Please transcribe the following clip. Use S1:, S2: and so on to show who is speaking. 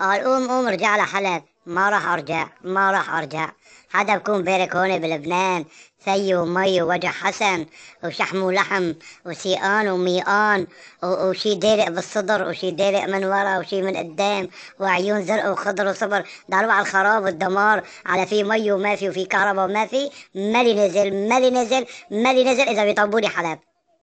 S1: قال قوم قوم ارجع لحلب ما راح ارجع ما راح ارجع حدا بكون بارك هون بلبنان ثي ومي ووجع حسن وشحم ولحم وسيقان وميقان وشي دارق بالصدر وشي دارق من ورا وشي من قدام وعيون زرق وخضر وصبر ضرب على الخراب والدمار على في مي وما في وفي كهرباء وما في مالي نزل مالي نزل مالي نزل اذا بيطبوني حلب